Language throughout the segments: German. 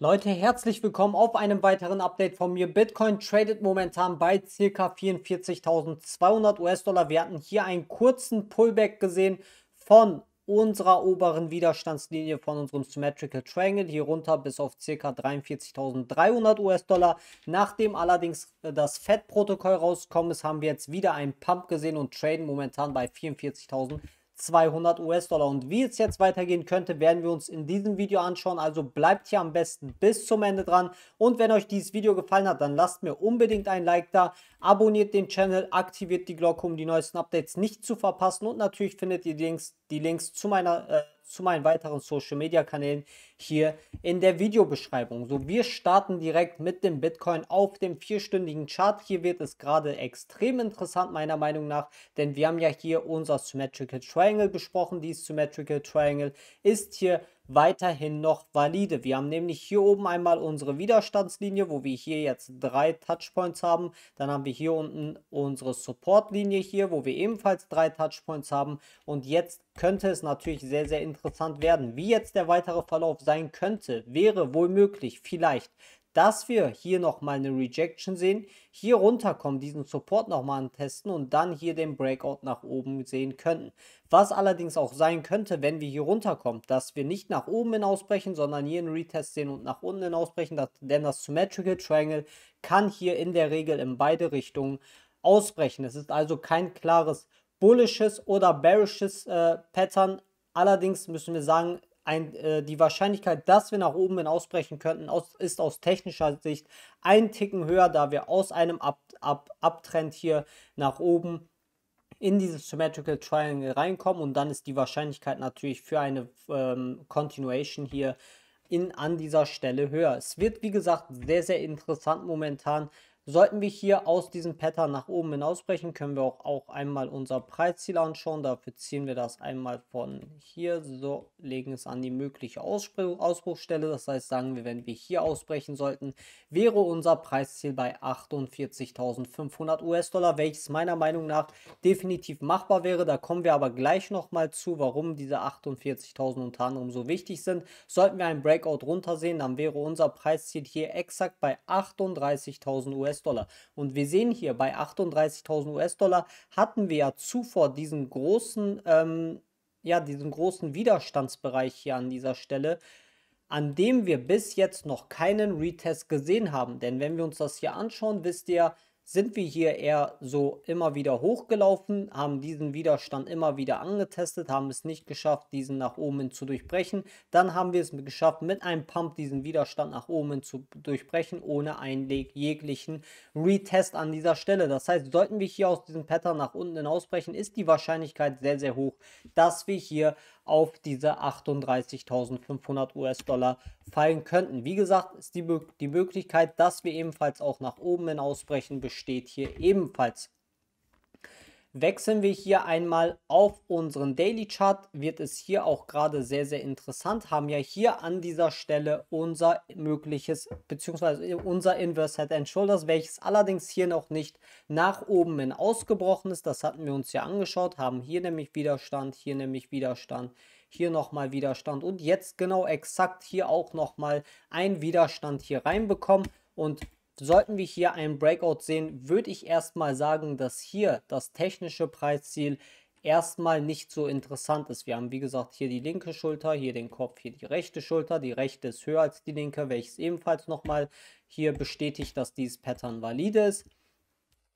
Leute, herzlich willkommen auf einem weiteren Update von mir. Bitcoin tradet momentan bei ca. 44.200 US-Dollar. Wir hatten hier einen kurzen Pullback gesehen von unserer oberen Widerstandslinie von unserem Symmetrical Triangle hier runter bis auf ca. 43.300 US-Dollar. Nachdem allerdings äh, das FED-Protokoll rausgekommen ist, haben wir jetzt wieder einen Pump gesehen und traden momentan bei 44.000 200 US-Dollar. Und wie es jetzt weitergehen könnte, werden wir uns in diesem Video anschauen. Also bleibt hier am besten bis zum Ende dran. Und wenn euch dieses Video gefallen hat, dann lasst mir unbedingt ein Like da, abonniert den Channel, aktiviert die Glocke, um die neuesten Updates nicht zu verpassen. Und natürlich findet ihr die Links, die Links zu meiner... Äh, zu meinen weiteren Social Media Kanälen hier in der Videobeschreibung. So, wir starten direkt mit dem Bitcoin auf dem vierstündigen Chart. Hier wird es gerade extrem interessant, meiner Meinung nach, denn wir haben ja hier unser Symmetrical Triangle besprochen. Dieses Symmetrical Triangle ist hier weiterhin noch valide. Wir haben nämlich hier oben einmal unsere Widerstandslinie, wo wir hier jetzt drei Touchpoints haben. Dann haben wir hier unten unsere Supportlinie hier, wo wir ebenfalls drei Touchpoints haben. Und jetzt könnte es natürlich sehr, sehr interessant werden. Wie jetzt der weitere Verlauf sein könnte, wäre wohl möglich, vielleicht, dass wir hier nochmal eine Rejection sehen, hier runterkommen, diesen Support nochmal antesten und dann hier den Breakout nach oben sehen könnten. Was allerdings auch sein könnte, wenn wir hier runterkommen, dass wir nicht nach oben hin ausbrechen, sondern hier einen Retest sehen und nach unten hin ausbrechen, dass, denn das Symmetrical Triangle kann hier in der Regel in beide Richtungen ausbrechen. Es ist also kein klares bullisches oder bearishes äh, Pattern. Allerdings müssen wir sagen, ein, äh, die Wahrscheinlichkeit, dass wir nach oben hin ausbrechen könnten, aus, ist aus technischer Sicht ein Ticken höher, da wir aus einem Ab Ab Abtrend hier nach oben in dieses Symmetrical Triangle reinkommen und dann ist die Wahrscheinlichkeit natürlich für eine ähm, Continuation hier in, an dieser Stelle höher. Es wird, wie gesagt, sehr, sehr interessant momentan, Sollten wir hier aus diesem Pattern nach oben hinausbrechen, können wir auch, auch einmal unser Preisziel anschauen. Dafür ziehen wir das einmal von hier, so legen es an die mögliche Ausspr Ausbruchstelle. Das heißt, sagen wir, wenn wir hier ausbrechen sollten, wäre unser Preisziel bei 48.500 US-Dollar, welches meiner Meinung nach definitiv machbar wäre. Da kommen wir aber gleich nochmal zu, warum diese 48.000 unter anderem so wichtig sind. Sollten wir ein Breakout runtersehen, dann wäre unser Preisziel hier exakt bei 38.000 US-Dollar. US-Dollar. Und wir sehen hier, bei 38.000 US-Dollar hatten wir ja zuvor diesen großen, ähm, ja, diesen großen Widerstandsbereich hier an dieser Stelle, an dem wir bis jetzt noch keinen Retest gesehen haben. Denn wenn wir uns das hier anschauen, wisst ihr, sind wir hier eher so immer wieder hochgelaufen, haben diesen Widerstand immer wieder angetestet, haben es nicht geschafft, diesen nach oben hin zu durchbrechen. Dann haben wir es geschafft, mit einem Pump diesen Widerstand nach oben hin zu durchbrechen, ohne einen jeglichen Retest an dieser Stelle. Das heißt, sollten wir hier aus diesem Pattern nach unten hinausbrechen, ist die Wahrscheinlichkeit sehr, sehr hoch, dass wir hier auf diese 38.500 US-Dollar fallen könnten. Wie gesagt, ist die, die Möglichkeit, dass wir ebenfalls auch nach oben hin ausbrechen, besteht hier ebenfalls. Wechseln wir hier einmal auf unseren Daily Chart, wird es hier auch gerade sehr, sehr interessant. Haben ja hier an dieser Stelle unser mögliches, beziehungsweise unser Inverse Head and Shoulders, welches allerdings hier noch nicht nach oben hin ausgebrochen ist. Das hatten wir uns ja angeschaut, haben hier nämlich Widerstand, hier nämlich Widerstand, hier nochmal Widerstand und jetzt genau exakt hier auch nochmal ein Widerstand hier reinbekommen. Und Sollten wir hier einen Breakout sehen, würde ich erstmal sagen, dass hier das technische Preisziel erstmal nicht so interessant ist. Wir haben wie gesagt hier die linke Schulter, hier den Kopf, hier die rechte Schulter. Die rechte ist höher als die linke, welches ebenfalls nochmal hier bestätigt, dass dieses Pattern valide ist.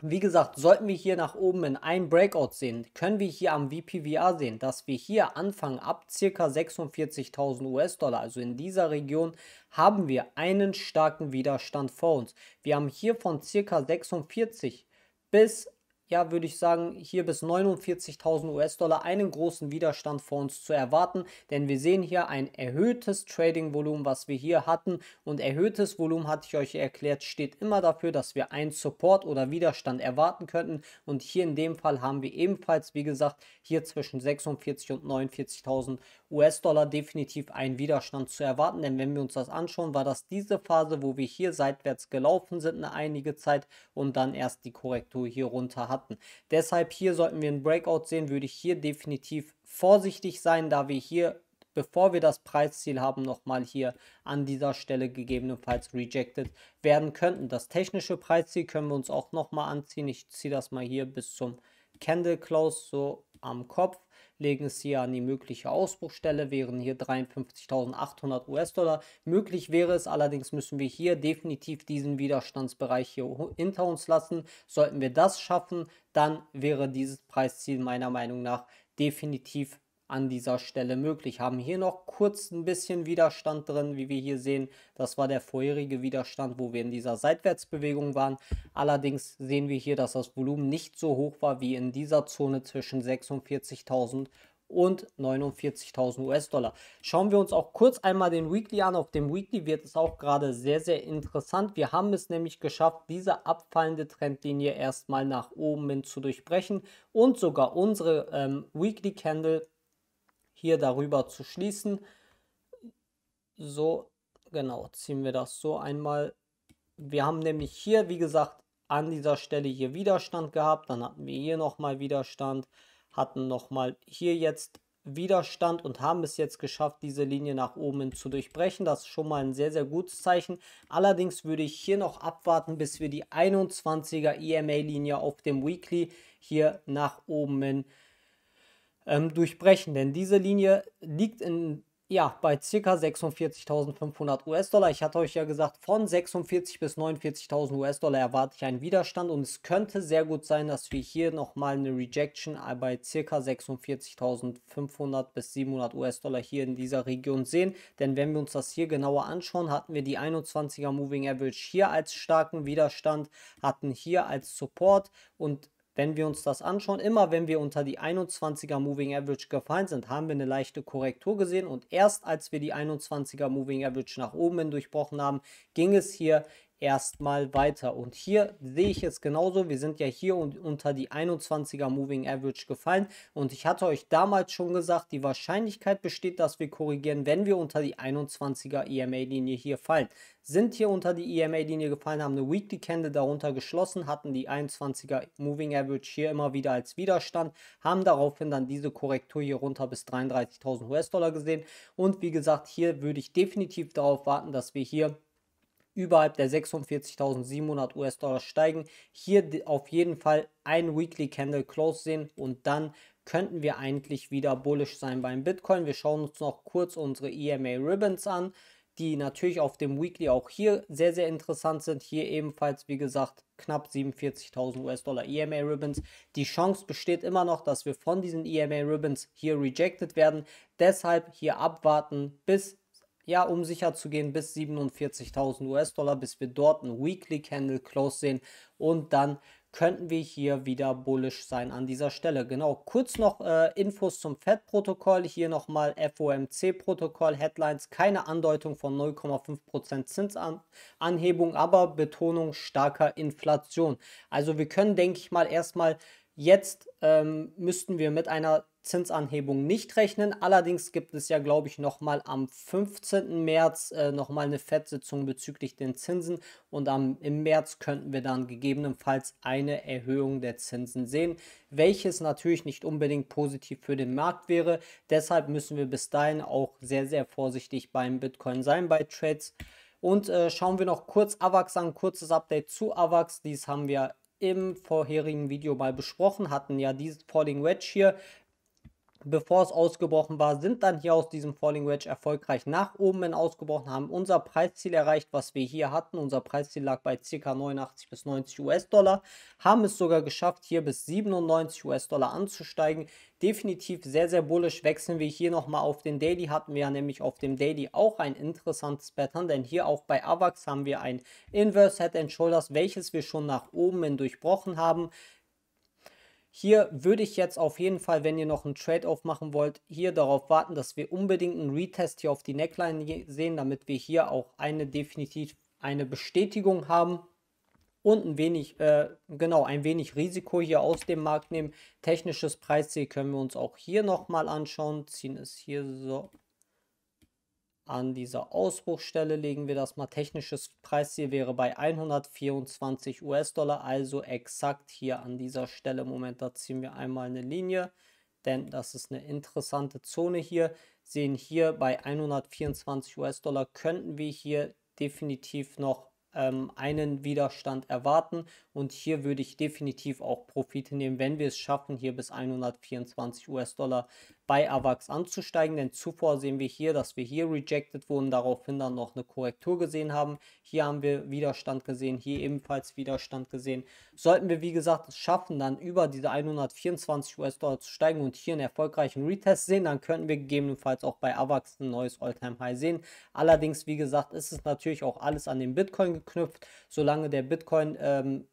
Wie gesagt, sollten wir hier nach oben in einem Breakout sehen, können wir hier am VPVA sehen, dass wir hier anfangen ab ca. 46.000 US-Dollar, also in dieser Region, haben wir einen starken Widerstand vor uns. Wir haben hier von ca. 46 bis ja, würde ich sagen, hier bis 49.000 US-Dollar einen großen Widerstand vor uns zu erwarten, denn wir sehen hier ein erhöhtes Trading-Volumen, was wir hier hatten und erhöhtes Volumen, hatte ich euch erklärt, steht immer dafür, dass wir einen Support oder Widerstand erwarten könnten und hier in dem Fall haben wir ebenfalls, wie gesagt, hier zwischen 46.000 und 49.000 US-Dollar definitiv einen Widerstand zu erwarten, denn wenn wir uns das anschauen, war das diese Phase, wo wir hier seitwärts gelaufen sind eine einige Zeit und dann erst die Korrektur hier runter hatten hatten. Deshalb hier sollten wir einen Breakout sehen, würde ich hier definitiv vorsichtig sein, da wir hier bevor wir das Preisziel haben, nochmal hier an dieser Stelle gegebenenfalls rejected werden könnten. Das technische Preisziel können wir uns auch nochmal anziehen. Ich ziehe das mal hier bis zum Candle Close so am Kopf legen es hier an die mögliche Ausbruchstelle, wären hier 53.800 US-Dollar. Möglich wäre es allerdings, müssen wir hier definitiv diesen Widerstandsbereich hier hinter uns lassen. Sollten wir das schaffen, dann wäre dieses Preisziel meiner Meinung nach definitiv an dieser Stelle möglich. Haben hier noch kurz ein bisschen Widerstand drin, wie wir hier sehen. Das war der vorherige Widerstand, wo wir in dieser Seitwärtsbewegung waren. Allerdings sehen wir hier, dass das Volumen nicht so hoch war wie in dieser Zone zwischen 46.000 und 49.000 US-Dollar. Schauen wir uns auch kurz einmal den Weekly an. Auf dem Weekly wird es auch gerade sehr, sehr interessant. Wir haben es nämlich geschafft, diese abfallende Trendlinie erstmal nach oben hin zu durchbrechen und sogar unsere ähm, Weekly Candle hier darüber zu schließen. So, genau, ziehen wir das so einmal. Wir haben nämlich hier, wie gesagt, an dieser Stelle hier Widerstand gehabt, dann hatten wir hier nochmal Widerstand, hatten nochmal hier jetzt Widerstand und haben es jetzt geschafft, diese Linie nach oben hin zu durchbrechen. Das ist schon mal ein sehr, sehr gutes Zeichen. Allerdings würde ich hier noch abwarten, bis wir die 21er EMA-Linie auf dem Weekly hier nach oben hin ähm, durchbrechen, denn diese Linie liegt in, ja, bei ca. 46.500 US-Dollar. Ich hatte euch ja gesagt, von 46 bis 49.000 US-Dollar erwarte ich einen Widerstand und es könnte sehr gut sein, dass wir hier nochmal eine Rejection bei ca. 46.500 bis 700 US-Dollar hier in dieser Region sehen, denn wenn wir uns das hier genauer anschauen, hatten wir die 21er Moving Average hier als starken Widerstand, hatten hier als Support und wenn wir uns das anschauen, immer wenn wir unter die 21er Moving Average gefallen sind, haben wir eine leichte Korrektur gesehen und erst als wir die 21er Moving Average nach oben hin durchbrochen haben, ging es hier erstmal weiter. Und hier sehe ich es genauso. Wir sind ja hier und unter die 21er Moving Average gefallen. Und ich hatte euch damals schon gesagt, die Wahrscheinlichkeit besteht, dass wir korrigieren, wenn wir unter die 21er EMA-Linie hier fallen. Sind hier unter die EMA-Linie gefallen, haben eine Weekly Candle darunter geschlossen, hatten die 21er Moving Average hier immer wieder als Widerstand, haben daraufhin dann diese Korrektur hier runter bis 33.000 US-Dollar gesehen. Und wie gesagt, hier würde ich definitiv darauf warten, dass wir hier überhalb der 46.700 US-Dollar steigen. Hier auf jeden Fall ein Weekly Candle Close sehen und dann könnten wir eigentlich wieder bullish sein beim Bitcoin. Wir schauen uns noch kurz unsere EMA Ribbons an, die natürlich auf dem Weekly auch hier sehr, sehr interessant sind. Hier ebenfalls, wie gesagt, knapp 47.000 US-Dollar EMA Ribbons. Die Chance besteht immer noch, dass wir von diesen EMA Ribbons hier rejected werden. Deshalb hier abwarten, bis ja, um sicher zu gehen, bis 47.000 US-Dollar, bis wir dort einen Weekly Candle Close sehen und dann könnten wir hier wieder bullish sein an dieser Stelle. Genau, kurz noch äh, Infos zum FED-Protokoll. Hier nochmal FOMC-Protokoll, Headlines, keine Andeutung von 0,5% Zinsanhebung, aber Betonung starker Inflation. Also wir können, denke ich mal, erstmal jetzt ähm, müssten wir mit einer Zinsanhebung nicht rechnen. Allerdings gibt es ja, glaube ich, nochmal am 15. März äh, nochmal eine Fettsitzung bezüglich den Zinsen und am, im März könnten wir dann gegebenenfalls eine Erhöhung der Zinsen sehen, welches natürlich nicht unbedingt positiv für den Markt wäre. Deshalb müssen wir bis dahin auch sehr, sehr vorsichtig beim Bitcoin sein, bei Trades. Und äh, schauen wir noch kurz AVAX an, kurzes Update zu AVAX. Dies haben wir im vorherigen Video mal besprochen, hatten ja dieses Falling Wedge hier bevor es ausgebrochen war, sind dann hier aus diesem Falling Wedge erfolgreich nach oben hin ausgebrochen, haben unser Preisziel erreicht, was wir hier hatten. Unser Preisziel lag bei ca. 89 bis 90 US-Dollar, haben es sogar geschafft, hier bis 97 US-Dollar anzusteigen. Definitiv sehr, sehr bullisch. Wechseln wir hier nochmal auf den Daily. Hatten wir ja nämlich auf dem Daily auch ein interessantes Pattern, denn hier auch bei AVAX haben wir ein Inverse Head and Shoulders, welches wir schon nach oben hin durchbrochen haben. Hier würde ich jetzt auf jeden Fall, wenn ihr noch einen Trade-off machen wollt, hier darauf warten, dass wir unbedingt einen Retest hier auf die Neckline sehen, damit wir hier auch eine definitiv eine Bestätigung haben und ein wenig, äh, genau, ein wenig Risiko hier aus dem Markt nehmen. Technisches Preisziel können wir uns auch hier nochmal anschauen, ziehen es hier so an dieser Ausbruchstelle legen wir das mal. Technisches Preisziel wäre bei 124 US-Dollar, also exakt hier an dieser Stelle. Moment, da ziehen wir einmal eine Linie, denn das ist eine interessante Zone hier. Sehen hier bei 124 US-Dollar könnten wir hier definitiv noch ähm, einen Widerstand erwarten und hier würde ich definitiv auch Profite nehmen, wenn wir es schaffen, hier bis 124 US-Dollar bei AVAX anzusteigen, denn zuvor sehen wir hier, dass wir hier rejected wurden, daraufhin dann noch eine Korrektur gesehen haben. Hier haben wir Widerstand gesehen, hier ebenfalls Widerstand gesehen. Sollten wir, wie gesagt, es schaffen, dann über diese 124 US-Dollar zu steigen und hier einen erfolgreichen Retest sehen, dann könnten wir gegebenenfalls auch bei AVAX ein neues All-Time-High sehen. Allerdings, wie gesagt, ist es natürlich auch alles an den Bitcoin geknüpft. Solange der Bitcoin ähm,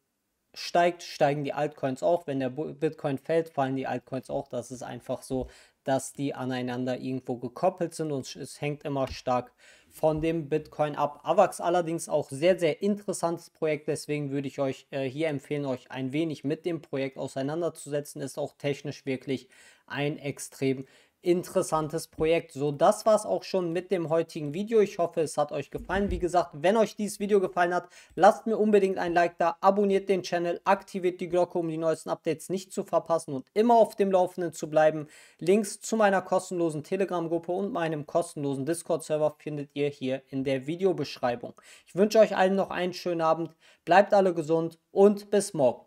steigt, steigen die Altcoins auch. Wenn der Bitcoin fällt, fallen die Altcoins auch. Das ist einfach so, dass die aneinander irgendwo gekoppelt sind und es hängt immer stark von dem Bitcoin ab. AVAX allerdings auch sehr, sehr interessantes Projekt. Deswegen würde ich euch äh, hier empfehlen, euch ein wenig mit dem Projekt auseinanderzusetzen. Ist auch technisch wirklich ein extrem interessantes Projekt. So, das war es auch schon mit dem heutigen Video. Ich hoffe, es hat euch gefallen. Wie gesagt, wenn euch dieses Video gefallen hat, lasst mir unbedingt ein Like da, abonniert den Channel, aktiviert die Glocke, um die neuesten Updates nicht zu verpassen und immer auf dem Laufenden zu bleiben. Links zu meiner kostenlosen Telegram-Gruppe und meinem kostenlosen Discord-Server findet ihr hier in der Videobeschreibung. Ich wünsche euch allen noch einen schönen Abend, bleibt alle gesund und bis morgen.